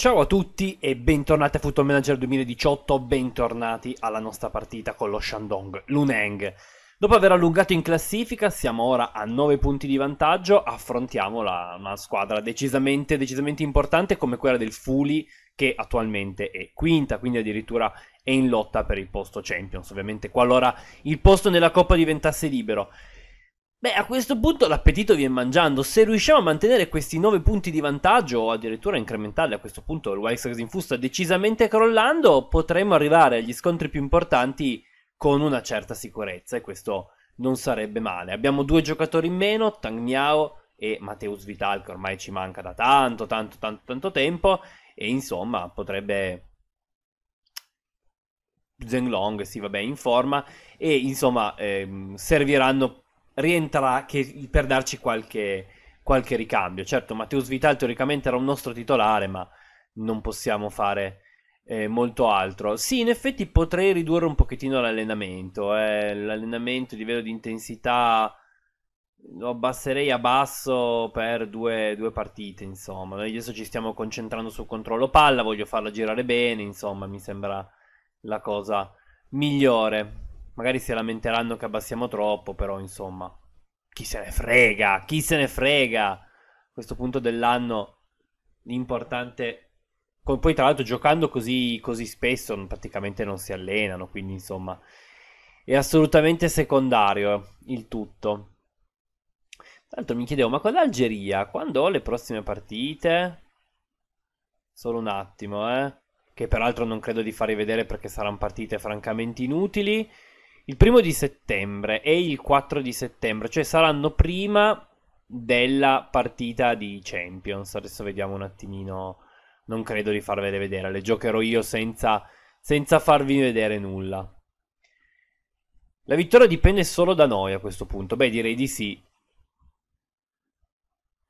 Ciao a tutti e bentornati a Football Manager 2018, bentornati alla nostra partita con lo Shandong Luneng. Dopo aver allungato in classifica siamo ora a 9 punti di vantaggio, affrontiamo la, una squadra decisamente, decisamente importante come quella del Fuli che attualmente è quinta, quindi addirittura è in lotta per il posto Champions, ovviamente qualora il posto nella Coppa diventasse libero. Beh, a questo punto l'appetito viene mangiando. Se riusciamo a mantenere questi 9 punti di vantaggio, o addirittura incrementarli a questo punto, il Wildstrikes in fusta decisamente crollando, potremmo arrivare agli scontri più importanti con una certa sicurezza, e questo non sarebbe male. Abbiamo due giocatori in meno, Tang Miao e Mateus Vital, che ormai ci manca da tanto, tanto, tanto, tanto tempo, e insomma potrebbe... Zenglong, sì, vabbè, in forma, e insomma ehm, serviranno rientra che, per darci qualche, qualche ricambio. Certo, Matteus Vital teoricamente era un nostro titolare, ma non possiamo fare eh, molto altro. Sì, in effetti potrei ridurre un pochettino l'allenamento. Eh. L'allenamento, il livello di intensità lo abbasserei a basso per due, due, partite, insomma. Noi adesso ci stiamo concentrando sul controllo palla, voglio farla girare bene, insomma, mi sembra la cosa migliore. Magari si lamenteranno che abbassiamo troppo, però insomma, chi se ne frega, chi se ne frega. A questo punto dell'anno l'importante... Con, poi tra l'altro giocando così, così spesso praticamente non si allenano, quindi insomma è assolutamente secondario eh, il tutto. Tra l'altro mi chiedevo, ma con l'Algeria, quando ho le prossime partite? Solo un attimo, eh. Che peraltro non credo di farvi vedere perché saranno partite francamente inutili. Il primo di settembre e il 4 di settembre, cioè saranno prima della partita di Champions. Adesso vediamo un attimino. Non credo di farvele vedere, le giocherò io senza, senza farvi vedere nulla. La vittoria dipende solo da noi a questo punto. Beh, direi di sì.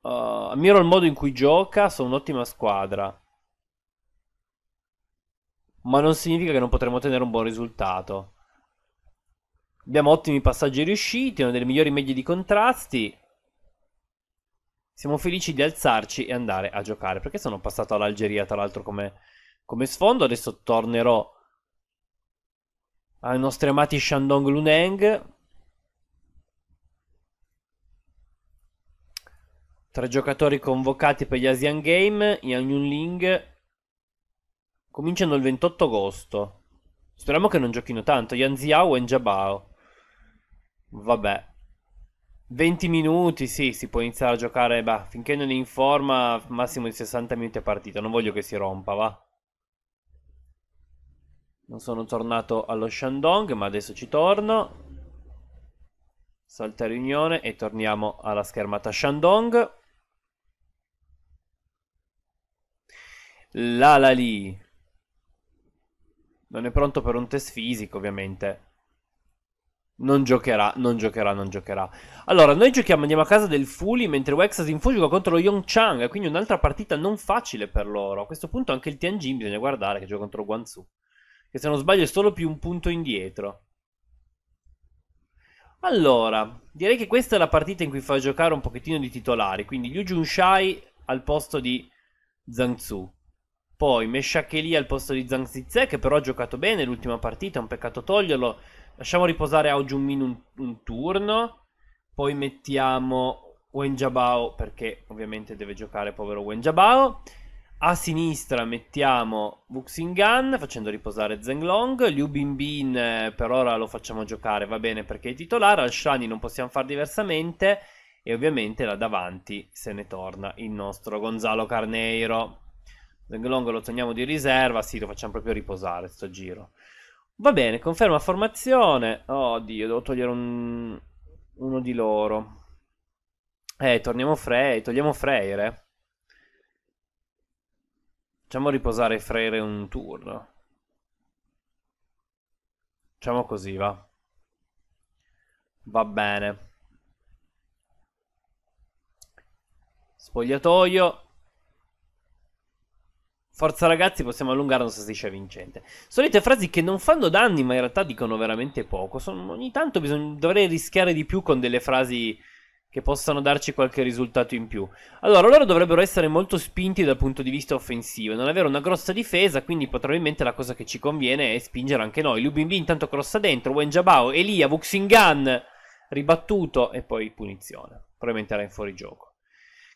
Uh, ammiro il modo in cui gioca, sono un'ottima squadra. Ma non significa che non potremo ottenere un buon risultato. Abbiamo ottimi passaggi riusciti, una delle migliori medie di contrasti. Siamo felici di alzarci e andare a giocare. Perché sono passato all'Algeria, tra l'altro, come, come sfondo. Adesso tornerò ai nostri amati Shandong Luneng. Tre giocatori convocati per gli Asian Game, Yang Yunling, cominciano il 28 agosto. Speriamo che non giochino tanto, Yan Ziao e Njabao. Vabbè. 20 minuti, sì, si può iniziare a giocare, bah, finché non è in forma, massimo di 60 minuti a partita, non voglio che si rompa, va. Non sono tornato allo Shandong, ma adesso ci torno. Salta riunione e torniamo alla schermata Shandong. L'ala lì. Non è pronto per un test fisico, ovviamente. Non giocherà, non giocherà, non giocherà. Allora, noi giochiamo, andiamo a casa del Fuli, mentre Wexas in Fu gioca contro lo Yongchang, quindi un'altra partita non facile per loro. A questo punto anche il Tianjin bisogna guardare che gioca contro Guangzhou, che se non sbaglio è solo più un punto indietro. Allora, direi che questa è la partita in cui fa giocare un pochettino di titolari, quindi Liu Junshai al posto di Zhangzhou. Zhu. Poi Meshakeli al posto di Zhang Zizek, che però ha giocato bene l'ultima partita, è un peccato toglierlo. Lasciamo riposare Auge un, un, turno. Poi mettiamo Wen Wenjabao perché ovviamente deve giocare povero Wen Wenjabao. A sinistra mettiamo Wuxingan facendo riposare Zenglong. Liu Binbin eh, per ora lo facciamo giocare, va bene perché è titolare. Al Shani non possiamo far diversamente. E ovviamente là davanti se ne torna il nostro Gonzalo Carneiro. Zenglong lo teniamo di riserva, sì lo facciamo proprio riposare sto giro. Va bene, conferma formazione. Oddio, devo togliere un... uno di loro. Eh, torniamo Frey, togliamo Freire. Facciamo riposare Freire un turno. Facciamo così, va. Va bene. Spogliatoio. Forza ragazzi, possiamo allungare, non so se dice vincente. Solite frasi che non fanno danni, ma in realtà dicono veramente poco. Sono, ogni tanto bisogna, dovrei rischiare di più con delle frasi che possano darci qualche risultato in più. Allora, loro dovrebbero essere molto spinti dal punto di vista offensivo, non avere una grossa difesa, quindi probabilmente la cosa che ci conviene è spingere anche noi. Lubinbi intanto crossa dentro, Wenjabao, Elia, Wuxingan, ribattuto e poi punizione. Probabilmente era in fuorigioco.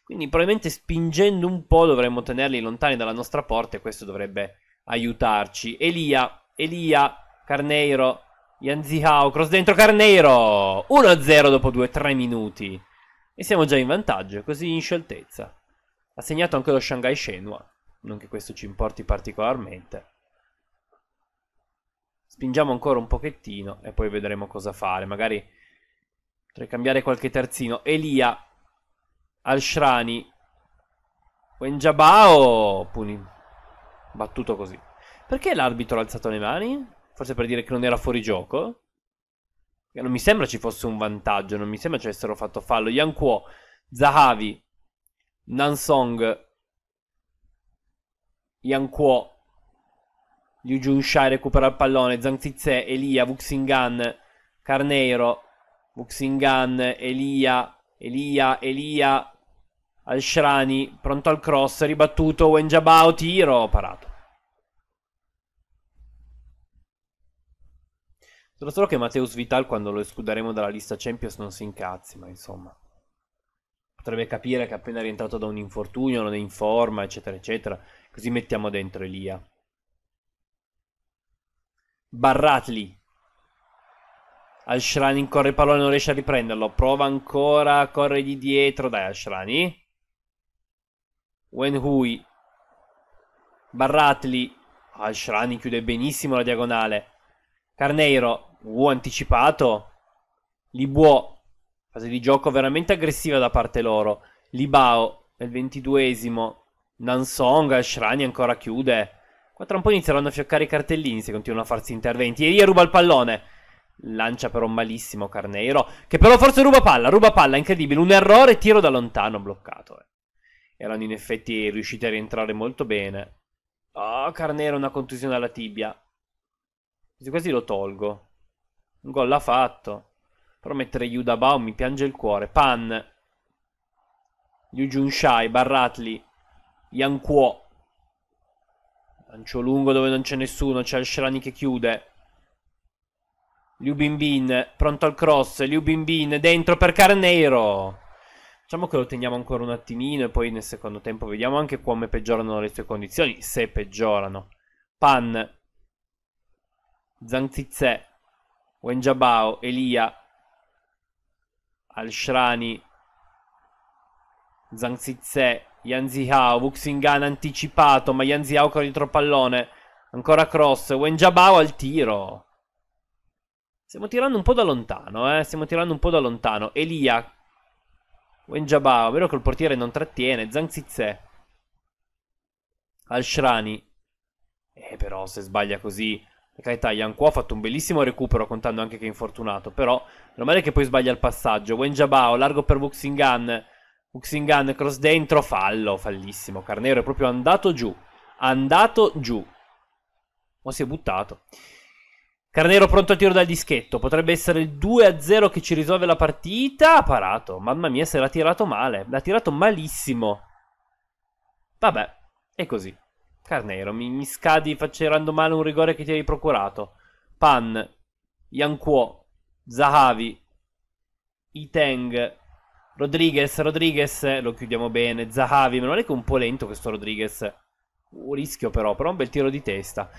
Quindi probabilmente spingendo un po' dovremmo tenerli lontani dalla nostra porta e questo dovrebbe aiutarci. Elia, Elia, Carneiro, Yanzihao, cross dentro Carneiro! 1-0 dopo 2-3 minuti. E siamo già in vantaggio, così in scioltezza. Ha segnato anche lo Shanghai Shenhua, non che questo ci importi particolarmente. Spingiamo ancora un pochettino e poi vedremo cosa fare. Magari potrei cambiare qualche terzino. Elia, al-Shrani. Wenjabao puni. Battuto così. Perché l'arbitro ha alzato le mani? Forse per dire che non era fuori gioco? Non mi sembra ci fosse un vantaggio, non mi sembra ci avessero fatto fallo. Yan Kuo, Zahavi, Nansong, Yan Kuo, Liu Junshai recupera il pallone, Zhang Zizze, Elia, Wuxingan, Carneiro, Wuxingan, Elia, Elia, Elia, al-Shrani, pronto al cross, ribattuto, Wenjabao, tiro, parato. Solo solo che Matteus Vital quando lo escluderemo dalla lista Champions non si incazzi, ma insomma. Potrebbe capire che è appena rientrato da un infortunio, non è in forma, eccetera, eccetera. Così mettiamo dentro Elia. Barratli. Al Shrani corre il pallone, non riesce a riprenderlo. Prova ancora, corre di dietro. Dai, Al Shrani. Wenhui, Barratli, Ashrani chiude benissimo la diagonale, Carneiro, U anticipato, Libuo, fase di gioco veramente aggressiva da parte loro, Libao nel ventiduesimo, Nansong, Ashrani ancora chiude, qua tra un po' inizieranno a fioccare i cartellini se continuano a farsi interventi, e lì ruba il pallone, Lancia però malissimo Carneiro, che però forse ruba palla, ruba palla, incredibile, un errore, tiro da lontano bloccato. Eh erano in effetti riusciti a rientrare molto bene. oh, Carnero una contusione alla tibia. Quasi quasi lo tolgo. Un gol l'ha fatto. Però mettere Yudabao mi piange il cuore. Pan. Liu Junshai, Barratli, Yang Kuo. Lancio lungo dove non c'è nessuno, c'è il Shrani che chiude. Liu Bin Bin, pronto al cross, Liu Bin Bin, dentro per Carnero. Diciamo che lo teniamo ancora un attimino e poi nel secondo tempo vediamo anche come peggiorano le sue condizioni, se peggiorano. Pan, Zangzizè, Wenjabao, Elia, Al-Shrani, Yan Yanzihao, Wuxingan anticipato, ma Yan Yanzihao con il pallone. Ancora cross, Wenjabao al tiro. Stiamo tirando un po' da lontano, eh? Stiamo tirando un po' da lontano. Elia Wenjabao, vero che il portiere non trattiene. Zangzizè. Al-Shrani. Eh, però se sbaglia così... Per carità, Yankuo ha fatto un bellissimo recupero, contando anche che è infortunato. Però, non male che poi sbaglia il passaggio. Wenjabao, largo per Wuxingan. Wuxingan, cross dentro, fallo, fallissimo. Carnero è proprio andato giù. Andato giù. Ma si è buttato. Carnero pronto al tiro dal dischetto. Potrebbe essere il 2-0 che ci risolve la partita. Ha parato. Mamma mia, se l'ha tirato male. L'ha tirato malissimo. Vabbè, è così. Carnero, mi, mi scadi facendo male un rigore che ti hai procurato. Pan, Yankuo, Zahavi, Iteng, Rodriguez, Rodriguez, lo chiudiamo bene. Zahavi, meno male che è un po' lento questo Rodriguez. Un rischio però, però un bel tiro di testa.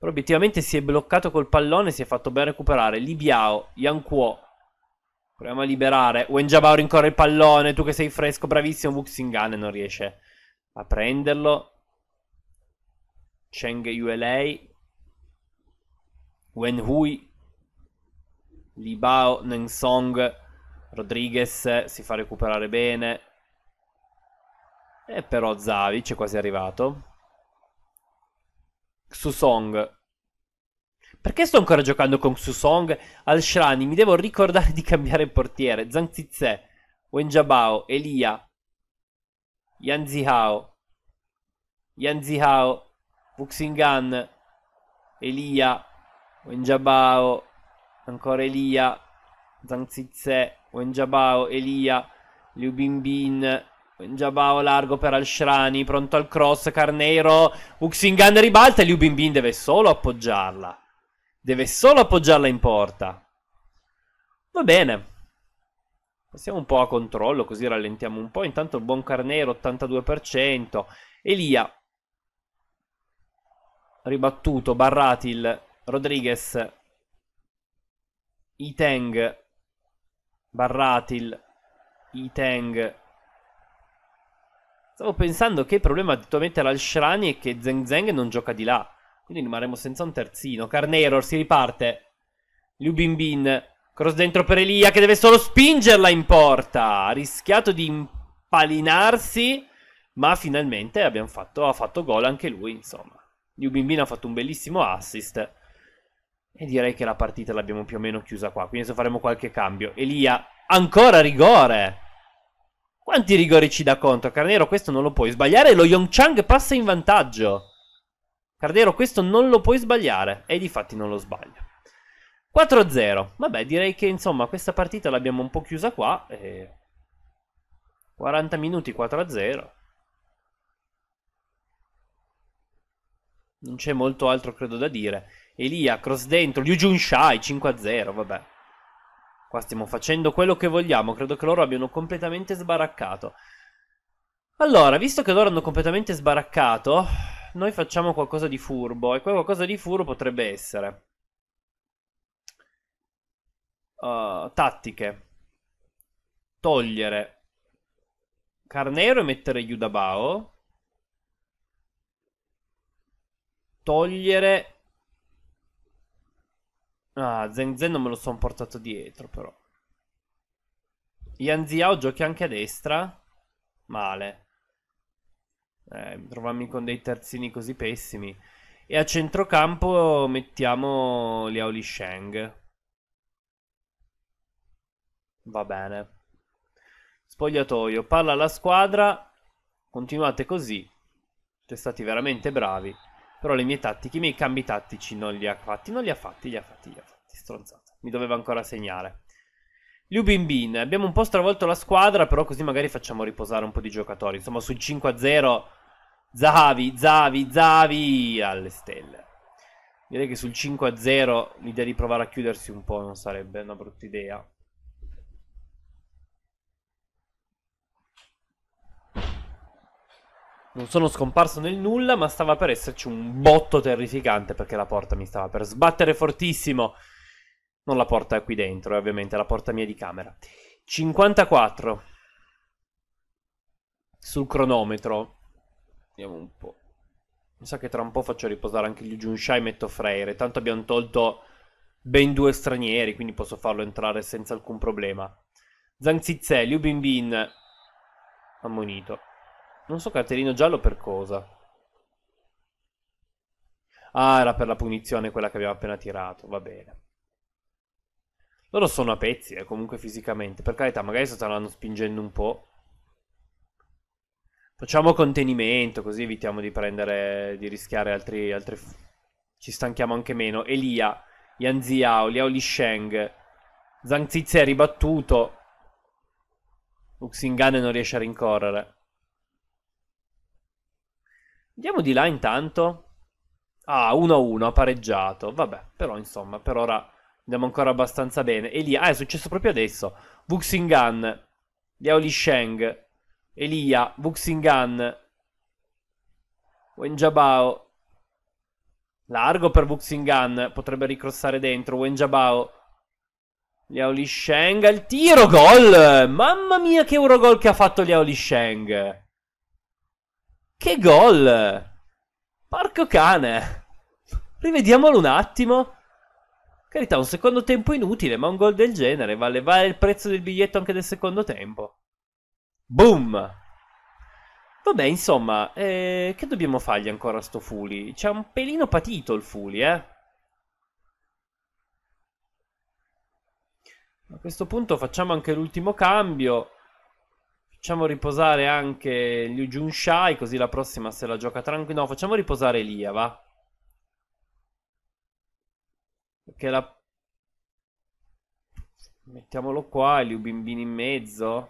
Però obiettivamente si è bloccato col pallone, si è fatto ben recuperare. Libiao, Yankuo. Proviamo a liberare. Wenjabao rincorre il pallone, tu che sei fresco, bravissimo. Wuxingane non riesce a prenderlo. Cheng Yuelei. Wenhui. Libao, Nensong. Rodriguez si fa recuperare bene. E però Zavic è quasi arrivato. Susong. Perché sto ancora giocando con Susong al Shrani? Mi devo ricordare di cambiare portiere. Zhang Zizè, Wenjabao, Elia, Yan Zihao, Yan Zihao, Wuxingan, Elia, Wenjabao, ancora Elia, Zhang Zizè, Wenjabao, Elia, Liu Binbin, Jabao largo per Alshrani, pronto al cross, Carneiro, Uxingan ribalta e Liu Bimbin deve solo appoggiarla. Deve solo appoggiarla in porta. Va bene. Passiamo un po' a controllo, così rallentiamo un po'. Intanto il buon Carneiro, 82%. Elia, ribattuto, Barratil, Rodriguez, Iteng, Barratil, Iteng, Stavo pensando che il problema attualmente il shrani è che Zeng Zeng non gioca di là. Quindi rimarremo senza un terzino. Carnero si riparte. Liu Bin Bin. Cross dentro per Elia che deve solo spingerla in porta. Ha rischiato di impalinarsi. Ma finalmente fatto, ha fatto gol anche lui, insomma. Liu Bin Bin ha fatto un bellissimo assist. E direi che la partita l'abbiamo più o meno chiusa qua. Quindi adesso faremo qualche cambio. Elia, ancora rigore. Quanti rigori ci dà contro? Carnero, questo non lo puoi sbagliare. Lo Yongchang passa in vantaggio. Carnero, questo non lo puoi sbagliare. E difatti non lo sbaglia. 4-0. Vabbè, direi che insomma questa partita l'abbiamo un po' chiusa qua. E... 40 minuti 4-0. Non c'è molto altro credo da dire. Elia, cross dentro, Liu Junshai 5-0, vabbè. Qua stiamo facendo quello che vogliamo, credo che loro abbiano completamente sbaraccato. Allora, visto che loro hanno completamente sbaraccato, noi facciamo qualcosa di furbo. E quel qualcosa di furbo potrebbe essere... Uh, tattiche. Togliere Carnero e mettere Yudabao. Togliere Ah, Zenzen non me lo sono portato dietro però. Yan Ziao giochi anche a destra? Male. Eh, trovarmi con dei terzini così pessimi. E a centrocampo mettiamo Liao Li Sheng. Va bene. Spogliatoio, parla alla squadra. Continuate così. Siete stati veramente bravi. Però le mie tattiche, i miei cambi tattici non li ha fatti, non li ha fatti, li ha fatti, li ha fatti, stronzata. Mi doveva ancora segnare. Liu Bin Bin, abbiamo un po' stravolto la squadra, però così magari facciamo riposare un po' di giocatori. Insomma, sul 5-0, Zavi, Zavi, Zavi alle stelle. Direi che sul 5-0 l'idea di provare a chiudersi un po' non sarebbe una brutta idea. Non sono scomparso nel nulla, ma stava per esserci un botto terrificante perché la porta mi stava per sbattere fortissimo. Non la porta qui dentro, è eh, ovviamente la porta mia di camera. 54 sul cronometro. Vediamo un po'. Mi sa che tra un po' faccio riposare anche gli Junshai e metto Freire. Tanto abbiamo tolto ben due stranieri, quindi posso farlo entrare senza alcun problema. Zhang Zizè, Liu Bin. ammonito. Non so cartellino giallo per cosa. Ah, era per la punizione quella che abbiamo appena tirato, va bene. Loro sono a pezzi, eh, comunque fisicamente. Per carità, magari stanno spingendo un po'. Facciamo contenimento, così evitiamo di prendere, di rischiare altri... altri... Ci stanchiamo anche meno. Elia, Yan Ziao, Liao Lisheng, Zhang Zizia è ribattuto. Uxingane non riesce a rincorrere. Andiamo di là intanto. Ah, 1-1, ha pareggiato. Vabbè, però insomma, per ora andiamo ancora abbastanza bene. Elia, ah, è successo proprio adesso. Wuxingan, Liao Sheng, Elia, Wuxingan, Wenjabao. Largo per Wuxingan, potrebbe ricrossare dentro. Wenjabao. Liao Sheng, il tiro, gol! Mamma mia che Eurogol che ha fatto Liao Sheng. Che gol! Porco cane! Rivediamolo un attimo. Carità, un secondo tempo inutile, ma un gol del genere vale, vale il prezzo del biglietto anche del secondo tempo. Boom! Vabbè, insomma, eh, che dobbiamo fargli ancora a sto Fuli? C'è un pelino patito il Fuli, eh? A questo punto facciamo anche l'ultimo cambio. Facciamo riposare anche Liu Junshai, così la prossima se la gioca tranquillo. No, facciamo riposare Lia, va? Perché la... Mettiamolo qua, Liu Bimbini in mezzo.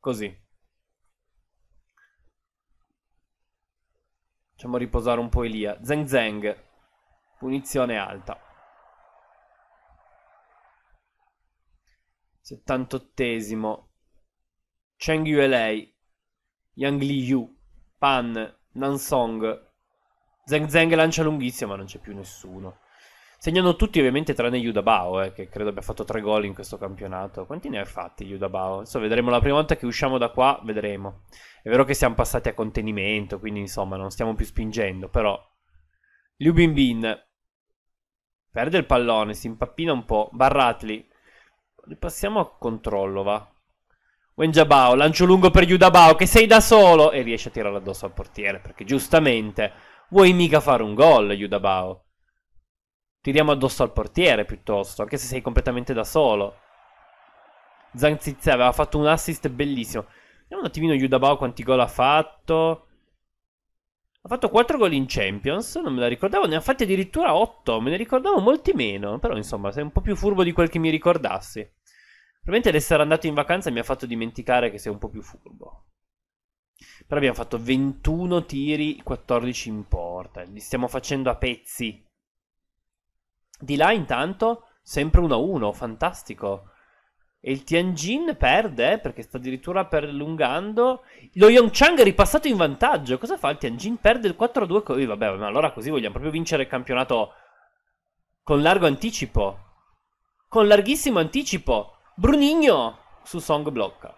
Così. Facciamo riposare un po' Elia. Zeng Zeng. Punizione alta. 78 Cheng Yuelei, Yang Li Yu, Pan, Nansong. Zeng Zeng lancia lunghissimo, ma non c'è più nessuno. Segnano tutti, ovviamente, tranne Yudabao, eh, che credo abbia fatto tre gol in questo campionato. Quanti ne ha fatti Yudabao? Adesso vedremo la prima volta che usciamo da qua, vedremo. È vero che siamo passati a contenimento, quindi insomma non stiamo più spingendo, però... Liu Bin Bin perde il pallone, si impappina un po'. Barratli Passiamo a controllo, va. Wenjabao, lancio lungo per Yudabao, che sei da solo! E riesce a tirare addosso al portiere, perché giustamente vuoi mica fare un gol, Yudabao. Tiriamo addosso al portiere, piuttosto, anche se sei completamente da solo. Zhang Zizia aveva fatto un assist bellissimo. Vediamo un attimino Yudabao quanti gol ha fatto. Ha fatto 4 gol in Champions, non me la ricordavo, ne ha fatti addirittura 8, me ne ricordavo molti meno, però insomma sei un po' più furbo di quel che mi ricordassi. Probabilmente l'essere andato in vacanza mi ha fatto dimenticare che sei un po' più furbo. Però abbiamo fatto 21 tiri, 14 in porta. Li stiamo facendo a pezzi. Di là intanto, sempre 1-1, fantastico. E il Tianjin perde eh, perché sta addirittura perlungando. Lo Yongchang è ripassato in vantaggio. Cosa fa il Tianjin? Perde il 4-2. Co- vabbè, ma allora così vogliamo proprio vincere il campionato con largo anticipo. Con larghissimo anticipo. Brunigno su Song blocca.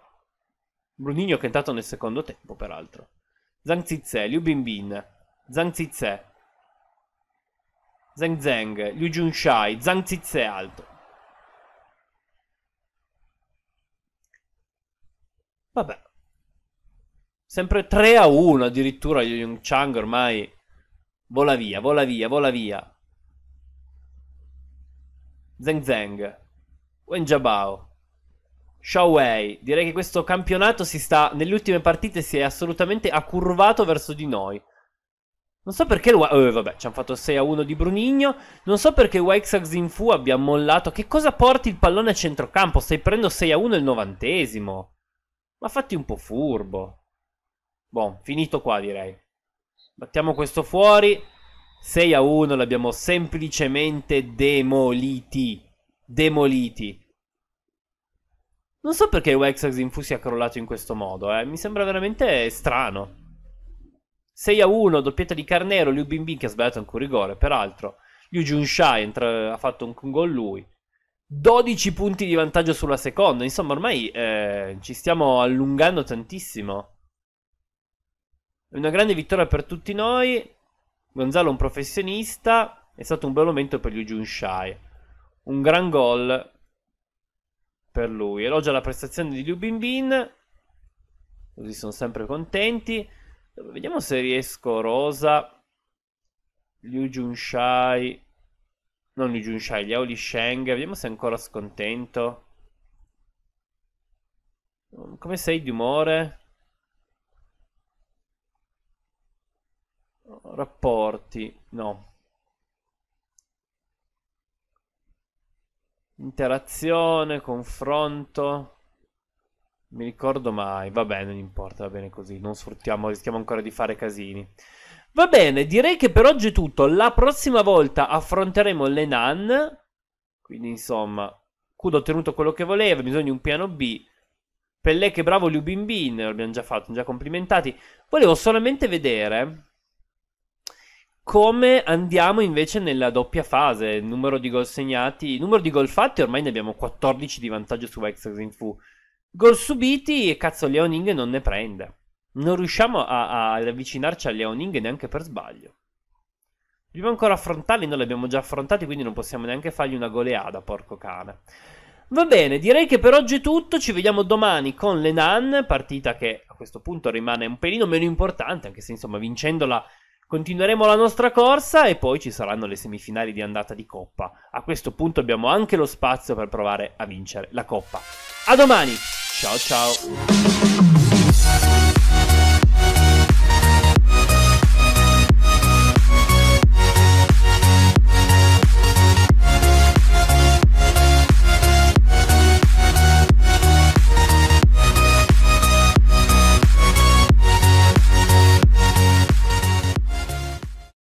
Brunigno che è entrato nel secondo tempo, peraltro. Zhang Zizè, Liu Binbin, Zhang Zizè, Zeng Zheng, Liu Junshai, Zhang Zizè alto. Vabbè. Sempre 3 a 1 addirittura Liu Chang ormai vola via, vola via, vola via. Zeng Zheng, Wen Jiabao. Shaway, direi che questo campionato si sta, nelle ultime partite si è assolutamente accurvato verso di noi. Non so perché, eh, vabbè, ci hanno fatto 6 a 1 di Brunigno, non so perché Weixax Zinfu abbia mollato, che cosa porti il pallone a centrocampo? Stai prendendo 6 a 1 il novantesimo, ma fatti un po' furbo. Bon, finito qua direi. Battiamo questo fuori, 6 a 1 l'abbiamo semplicemente demoliti, demoliti. Non so perché Wexax Infu sia crollato in questo modo, eh. Mi sembra veramente strano. 6 a 1, doppietta di Carnero, Liu Bin Bin che ha sbagliato anche un rigore, peraltro. Liu Junshai entra- ha fatto un, gol lui. 12 punti di vantaggio sulla seconda. Insomma, ormai eh, ci stiamo allungando tantissimo. È una grande vittoria per tutti noi. Gonzalo è un professionista. È stato un bel momento per Liu Junshai. Un gran gol per lui. Elogia la prestazione di Liu Bin Bin, così sono sempre contenti. Vediamo se riesco Rosa, Liu Junshai, non Liu Junshai, Liao Li Sheng, vediamo se è ancora scontento. Come sei di umore? Rapporti, no. Interazione, confronto. Mi ricordo mai, va bene, non importa, va bene così, non sfruttiamo, rischiamo ancora di fare casini. Va bene, direi che per oggi è tutto. La prossima volta affronteremo le nan. Quindi, insomma, Kudo ha ottenuto quello che voleva, bisogna di un piano B. Pellè che bravo Liu Bin Bin, l'abbiamo già fatto, già complimentati. Volevo solamente vedere come andiamo invece nella doppia fase, numero di gol segnati, numero di gol fatti, ormai ne abbiamo 14 di vantaggio su Extrasinfu. Gol subiti e cazzo Leoning non ne prende. Non riusciamo a, a avvicinarci a Leoning neanche per sbaglio. Dobbiamo ancora affrontarli, noi li abbiamo già affrontati, quindi non possiamo neanche fargli una goleada, porco cane. Va bene, direi che per oggi è tutto, ci vediamo domani con le Nan, partita che a questo punto rimane un pelino meno importante, anche se insomma vincendola Continueremo la nostra corsa e poi ci saranno le semifinali di andata di Coppa. A questo punto abbiamo anche lo spazio per provare a vincere la Coppa. A domani! Ciao ciao!